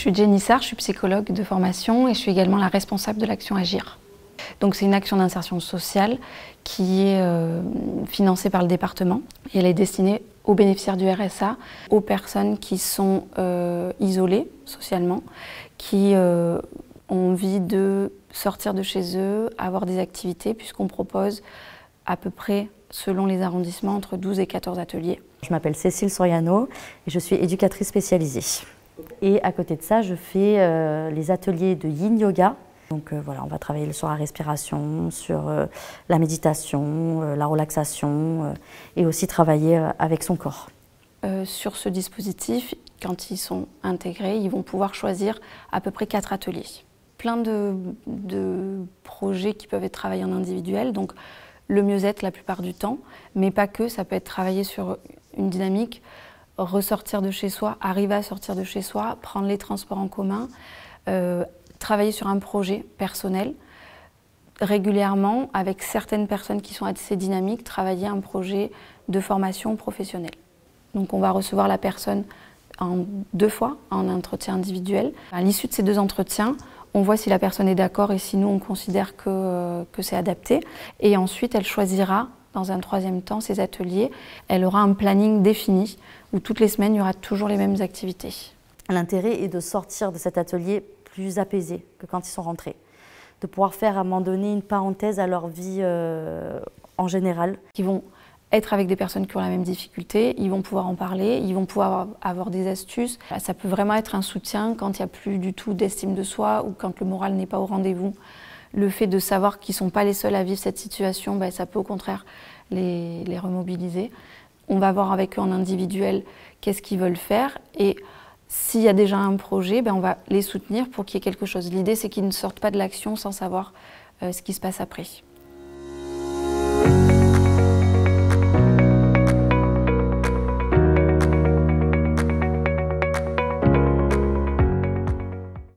Je suis Jenny Sarr, je suis psychologue de formation et je suis également la responsable de l'action Agir. Donc c'est une action d'insertion sociale qui est euh, financée par le département et elle est destinée aux bénéficiaires du RSA, aux personnes qui sont euh, isolées socialement, qui euh, ont envie de sortir de chez eux, avoir des activités, puisqu'on propose à peu près, selon les arrondissements, entre 12 et 14 ateliers. Je m'appelle Cécile Soriano et je suis éducatrice spécialisée. Et à côté de ça, je fais euh, les ateliers de yin yoga. Donc euh, voilà, on va travailler sur la respiration, sur euh, la méditation, la relaxation et aussi travailler avec son corps. sur ce dispositif, quand ils sont intégrés, ils vont pouvoir choisir à peu près quatre ateliers. Plein de, de projets qui peuvent être travaillés en individuel, donc le mieux-être la plupart du temps, mais pas que, ça peut être travaillé sur une dynamique ressortir de chez soi, arriver à sortir de chez soi, prendre les transports en commun, euh, travailler sur un projet personnel régulièrement avec certaines personnes qui sont assez dynamiques, travailler un projet de formation professionnelle. Donc on va recevoir la personne en deux fois en entretien individuel. À l'issue de ces deux entretiens, on voit si la personne est d'accord et si nous on considère que euh, c'est adapté. Et ensuite, elle choisira dans un troisième temps ses ateliers. Elle aura un planning défini où toutes les semaines, il y aura toujours les mêmes activités. L'intérêt est de sortir de cet atelier plus apaisé que quand ils sont rentrés, de pouvoir faire à un moment donné une parenthèse à leur vie euh, en général. Ils vont être avec des personnes qui ont la même difficulté, ils vont pouvoir en parler, ils vont pouvoir avoir des astuces. Ça peut vraiment être un soutien quand il n'y a plus du tout d'estime de soi ou quand le moral n'est pas au rendez-vous. Le fait de savoir qu'ils ne sont pas les seuls à vivre cette situation, ben, ça peut au contraire les remobiliser on va voir avec eux en individuel qu'est-ce qu'ils veulent faire et s'il y a déjà un projet, ben, on va les soutenir pour qu'il y ait quelque chose. L'idée, c'est qu'ils ne sortent pas de l'action sans savoir euh, ce qui se passe après.